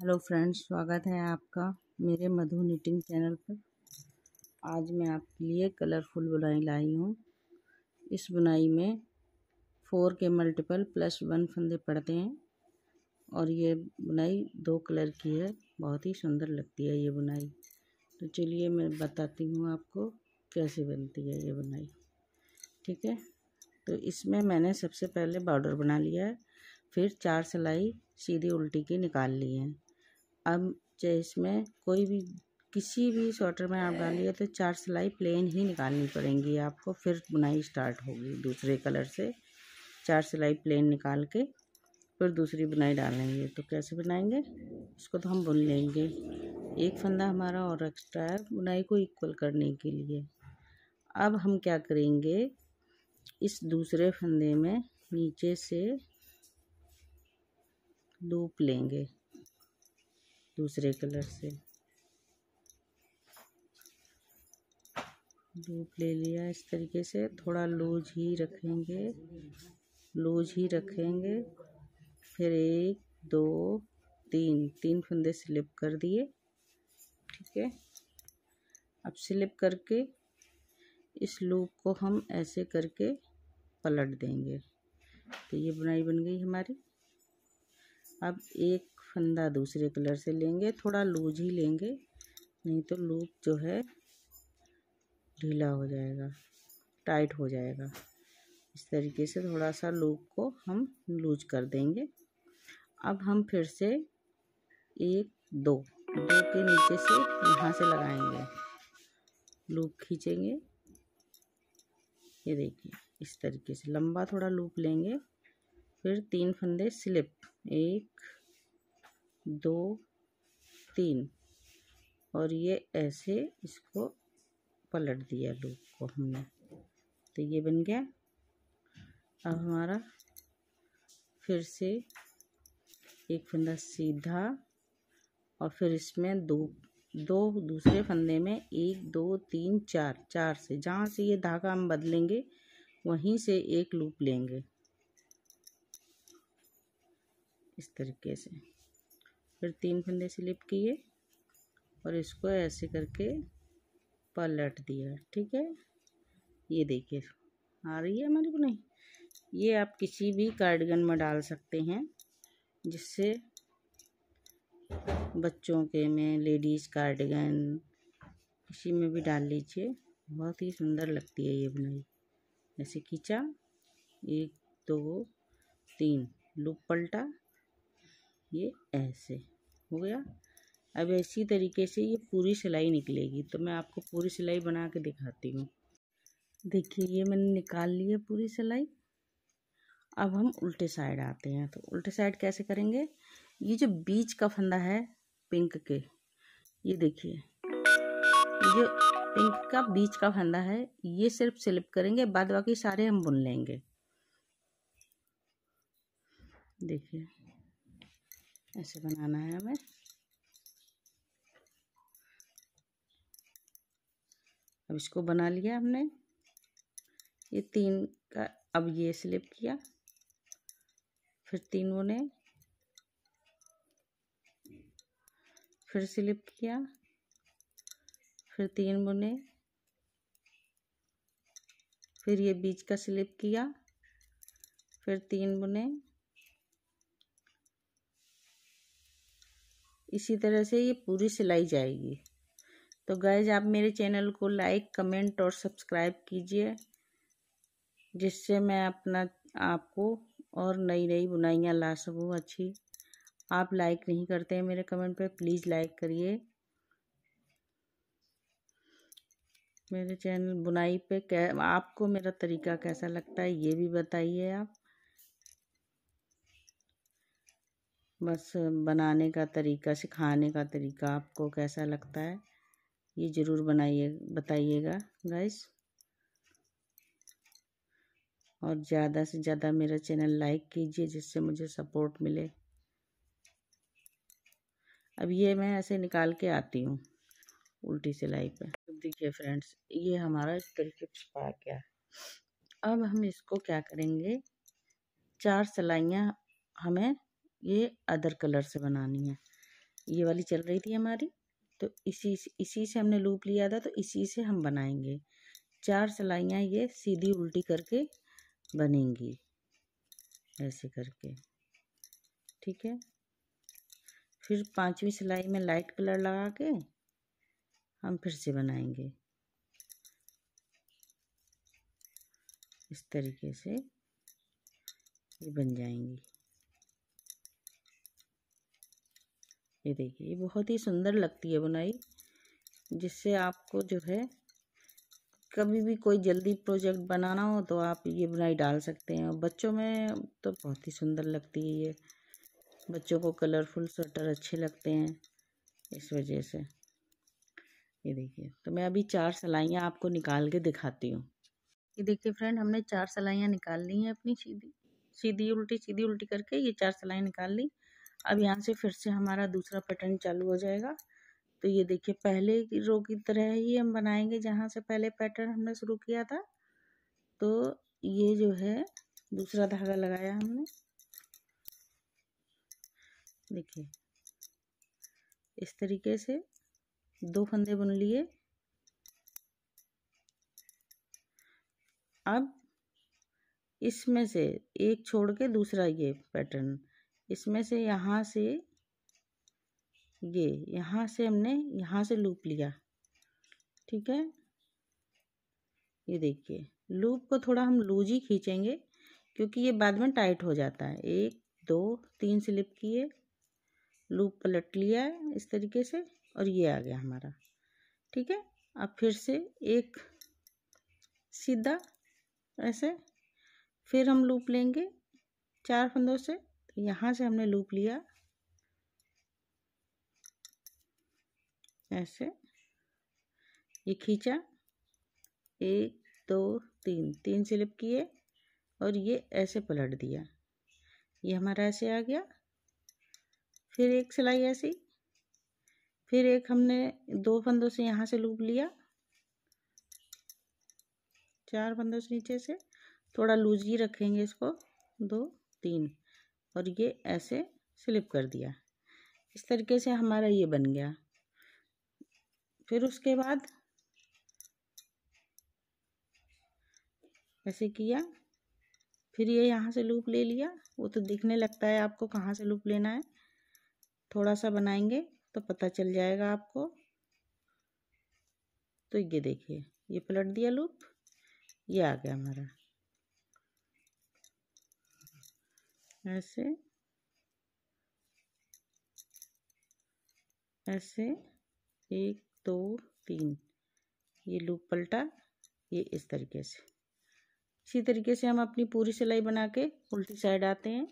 Hello friends स्वागत है आपका मेरे मधु निटिंग चैनल पर आज मैं आपके लिए कलरफुल बुनाई लाई हूँ इस बुनाई में फोर के मल्टीपल प्लस वन फंदे पड़ते हैं और ये बुनाई दो कलर की है बहुत ही सुंदर लगती है ये बुनाई तो चलिए मैं बताती हूँ आपको कैसे बनती है ये बुनाई ठीक है तो इसमें मैंने सबसे पहले बॉर्डर बना लिया है फिर चार सिलाई सीधी उल्टी की निकाल ली है अब इसमें कोई भी किसी भी स्वेटर में आप डालिए तो चार सिलाई प्लेन ही निकालनी पड़ेंगी आपको फिर बुनाई स्टार्ट होगी दूसरे कलर से चार सिलाई प्लेन निकाल के फिर दूसरी बुनाई डालेंगे तो कैसे बनाएंगे इसको तो हम बुन लेंगे एक फंदा हमारा और एक्स्ट्रा है बुनाई को इक्वल करने के लिए अब हम क्या करेंगे इस दूसरे फंदे में नीचे से लूप लेंगे दूसरे कलर से लूप ले लिया इस तरीके से थोड़ा लूज ही रखेंगे लूज ही रखेंगे फिर एक दो तीन तीन फंदे स्लिप कर दिए ठीक है अब स्लिप करके इस लूप को हम ऐसे करके पलट देंगे तो ये बुनाई बन गई हमारी अब एक फंदा दूसरे कलर से लेंगे थोड़ा लूज ही लेंगे नहीं तो लूप जो है ढीला हो जाएगा टाइट हो जाएगा इस तरीके से थोड़ा सा लूप को हम लूज कर देंगे अब हम फिर से एक दो दो के नीचे से यहाँ से लगाएंगे लूप खींचेंगे ये देखिए इस तरीके से लंबा थोड़ा लूप लेंगे फिर तीन फंदे स्लिप एक दो तीन और ये ऐसे इसको पलट दिया लूप को हमने तो ये बन गया अब हमारा फिर से एक फंदा सीधा और फिर इसमें दो दो दूसरे फंदे में एक दो तीन चार चार से जहाँ से ये धागा हम बदलेंगे वहीं से एक लूप लेंगे इस तरीके से फिर तीन फंदे स्लिप किए और इसको ऐसे करके पलट दिया ठीक है ये देखिए आ रही है हमारी को नहीं ये आप किसी भी कार्डिगन में डाल सकते हैं जिससे बच्चों के में लेडीज़ कार्डिगन किसी में भी डाल लीजिए बहुत ही सुंदर लगती है ये बुनाई ऐसे खींचा एक दो तीन लूप पलटा ये ऐसे हो गया अब इसी तरीके से ये पूरी सिलाई निकलेगी तो मैं आपको पूरी सिलाई बना के दिखाती हूँ देखिए ये मैंने निकाल ली है पूरी सिलाई अब हम उल्टे साइड आते हैं तो उल्टे साइड कैसे करेंगे ये जो बीच का फंदा है पिंक के ये देखिए जो पिंक का बीच का फंदा है ये सिर्फ स्लिप करेंगे बाद बाकी सारे हम बुन लेंगे देखिए ऐसे बनाना है हमें अब इसको बना लिया हमने ये तीन का अब ये स्लिप किया फिर तीनों ने फिर स्लिप किया फिर तीन बुने फिर ये बीच का स्लिप किया फिर तीन बुने इसी तरह से ये पूरी सिलाई जाएगी तो गैज आप मेरे चैनल को लाइक कमेंट और सब्सक्राइब कीजिए जिससे मैं अपना आपको और नई नई बुनाइयाँ ला सकूँ अच्छी आप लाइक नहीं करते हैं मेरे कमेंट पे प्लीज़ लाइक करिए मेरे चैनल बुनाई पे कै आपको मेरा तरीका कैसा लगता है ये भी बताइए आप बस बनाने का तरीका सिखाने का तरीका आपको कैसा लगता है ये ज़रूर बनाइए बताइएगा गाइस और ज़्यादा से ज़्यादा मेरा चैनल लाइक कीजिए जिससे मुझे सपोर्ट मिले अब ये मैं ऐसे निकाल के आती हूँ उल्टी सिलाई पे देखिए फ्रेंड्स ये हमारा इस तरीके छुपा गया अब हम इसको क्या करेंगे चार सिलाइयाँ हमें ये अदर कलर से बनानी है ये वाली चल रही थी हमारी तो इसी इसी से हमने लूप लिया था तो इसी से हम बनाएंगे चार सिलाइयाँ ये सीधी उल्टी करके बनेंगी ऐसे करके ठीक है फिर पांचवी सिलाई में लाइट कलर लगा के हम फिर से बनाएंगे इस तरीके से ये बन जाएंगी ये देखिए बहुत ही सुंदर लगती है बुनाई जिससे आपको जो है कभी भी कोई जल्दी प्रोजेक्ट बनाना हो तो आप ये बुनाई डाल सकते हैं और बच्चों में तो बहुत ही सुंदर लगती है ये बच्चों को कलरफुल स्वेटर अच्छे लगते हैं इस वजह से ये देखिए तो मैं अभी चार सलाइयाँ आपको निकाल के दिखाती हूँ ये देखिए फ्रेंड हमने चार सलाइयाँ निकाल ली हैं अपनी सीधी सीधी उल्टी सीधी उल्टी करके ये चार सलाइयाँ निकाल ली अब यहाँ से फिर से हमारा दूसरा पैटर्न चालू हो जाएगा तो ये देखिए पहले रो की तरह ही हम बनाएंगे जहाँ से पहले पैटर्न हमने शुरू किया था तो ये जो है दूसरा धागा लगाया हमने देखिए इस तरीके से दो फंदे बुन लिए अब इसमें से एक छोड़ के दूसरा ये पैटर्न इसमें से यहाँ से ये यहाँ से हमने यहाँ से लूप लिया ठीक है ये देखिए लूप को थोड़ा हम लूज ही खींचेंगे क्योंकि ये बाद में टाइट हो जाता है एक दो तीन स्लिप किए लूप पलट लिया है इस तरीके से और ये आ गया हमारा ठीक है अब फिर से एक सीधा ऐसे फिर हम लूप लेंगे चार फंदों से तो यहाँ से हमने लूप लिया ऐसे ये खींचा एक दो तीन तीन स्लिप किए और ये ऐसे पलट दिया ये हमारा ऐसे आ गया फिर एक सिलाई ऐसी फिर एक हमने दो फंदों से यहाँ से लूप लिया चार फंदों से नीचे से थोड़ा लूज ही रखेंगे इसको दो तीन और ये ऐसे स्लिप कर दिया इस तरीके से हमारा ये बन गया फिर उसके बाद ऐसे किया फिर ये यहाँ से लूप ले लिया वो तो दिखने लगता है आपको कहाँ से लूप लेना है थोड़ा सा बनाएंगे तो पता चल जाएगा आपको तो ये देखिए ये पलट दिया लूप ये आ गया हमारा ऐसे ऐसे एक दो तीन ये लूप पलटा ये इस तरीके से इसी तरीके से हम अपनी पूरी सिलाई बना के उल्टी साइड आते हैं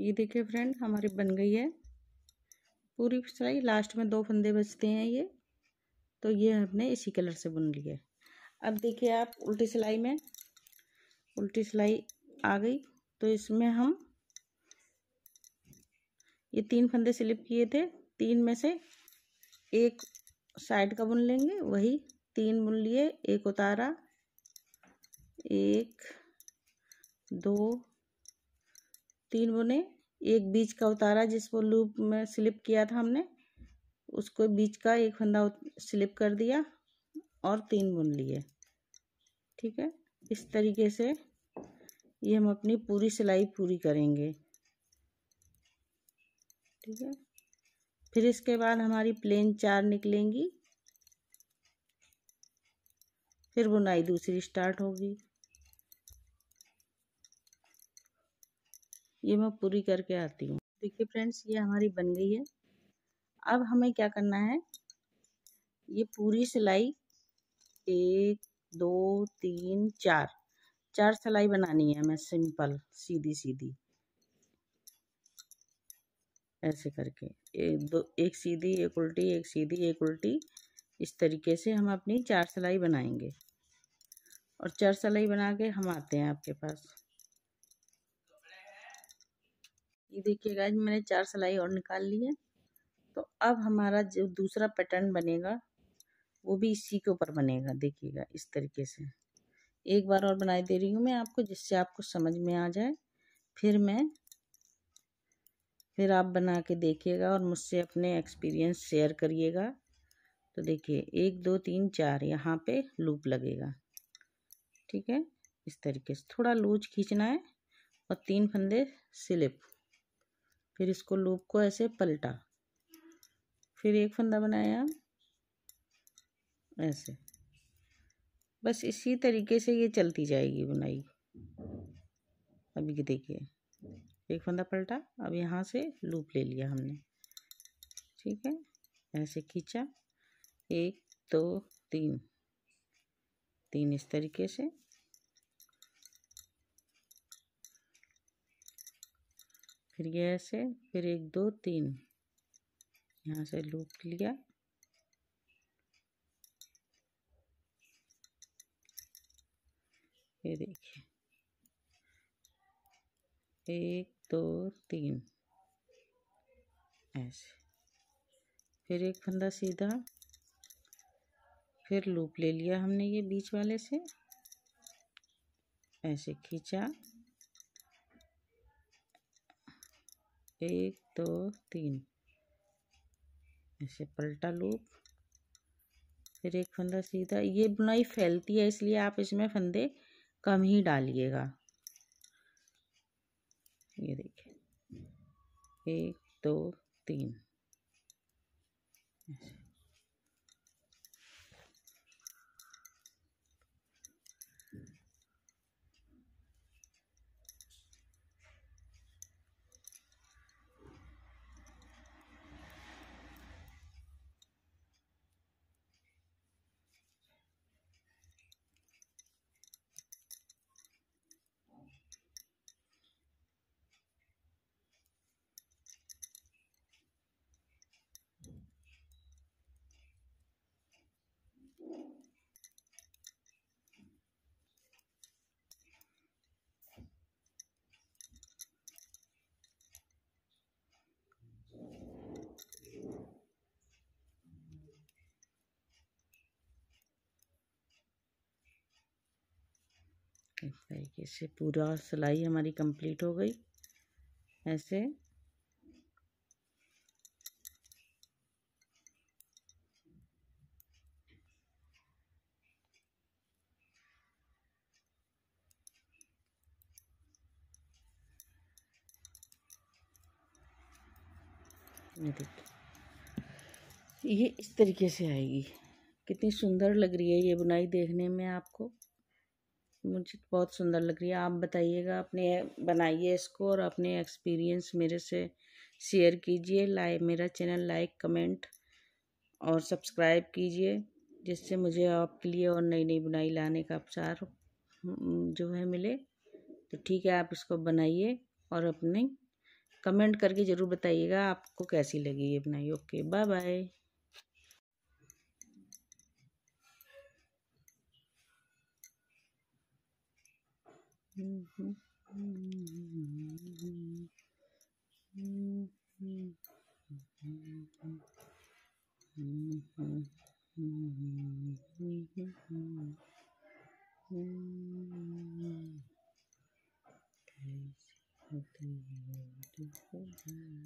ये देखिए फ्रेंड हमारी बन गई है पूरी सिलाई लास्ट में दो फंदे बचते हैं ये तो ये हमने इसी कलर से बुन लिया अब देखिए आप उल्टी सिलाई में उल्टी सिलाई आ गई तो इसमें हम ये तीन फंदे स्लिप किए थे तीन में से एक साइड का बुन लेंगे वही तीन बुन लिए एक उतारा एक दो तीन बुने एक बीच का उतारा जिस वो लूप में स्लिप किया था हमने उसको बीच का एक फंदा स्लिप कर दिया और तीन बुन लिए ठीक है इस तरीके से ये हम अपनी पूरी सिलाई पूरी करेंगे ठीक है फिर इसके बाद हमारी प्लेन चार निकलेंगी फिर बुनाई दूसरी स्टार्ट होगी ये मैं पूरी करके आती हूँ देखिए फ्रेंड्स ये हमारी बन गई है अब हमें क्या करना है ये पूरी सिलाई एक दो तीन चार चार सिलाई बनानी है हमें सिंपल सीधी सीधी ऐसे करके एक दो एक सीधी एक उल्टी एक सीधी एक उल्टी इस तरीके से हम अपनी चार सिलाई बनाएंगे और चार सिलाई बना के हम आते हैं आपके पास ये देखिए आज मैंने चार सिलाई और निकाल ली है तो अब हमारा जो दूसरा पैटर्न बनेगा वो भी इसी के ऊपर बनेगा देखिएगा इस तरीके से एक बार और बनाई दे रही हूँ मैं आपको जिससे आपको समझ में आ जाए फिर मैं फिर आप बना के देखिएगा और मुझसे अपने एक्सपीरियंस शेयर करिएगा तो देखिए एक दो तीन चार यहाँ पे लूप लगेगा ठीक है इस तरीके से थोड़ा लूज खींचना है और तीन फंदे स्लिप फिर इसको लूप को ऐसे पलटा फिर एक फंदा बनाया ऐसे बस इसी तरीके से ये चलती जाएगी बुनाई अभी देखिए एक फंदा पलटा अब यहाँ से लूप ले लिया हमने ठीक है ऐसे खींचा एक दो तीन तीन इस तरीके से फिर ये ऐसे फिर एक दो तीन यहाँ से लूप लिया ये देखिए एक दो तीन ऐसे फिर एक फंदा सीधा फिर लूप ले लिया हमने ये बीच वाले से ऐसे खींचा एक दो तीन ऐसे पलटा लूप फिर एक फंदा सीधा ये बुनाई फैलती है इसलिए आप इसमें फंदे कम ही डालिएगा ये देखिए एक दो तीन इस तरीके से पूरा सिलाई हमारी कंप्लीट हो गई ऐसे ये देखिए ये इस तरीके से आएगी कितनी सुंदर लग रही है ये बुनाई देखने में आपको मुझे बहुत सुंदर लग रही है आप बताइएगा अपने बनाइए इसको और अपने एक्सपीरियंस मेरे से शेयर कीजिए लाइक मेरा चैनल लाइक कमेंट और सब्सक्राइब कीजिए जिससे मुझे आपके लिए और नई नई बुनाई लाने का अवसर हम्म, जो है मिले तो ठीक है आप इसको बनाइए और अपने कमेंट करके ज़रूर बताइएगा आपको कैसी लगी ये बनाई okay bye bye hmm you.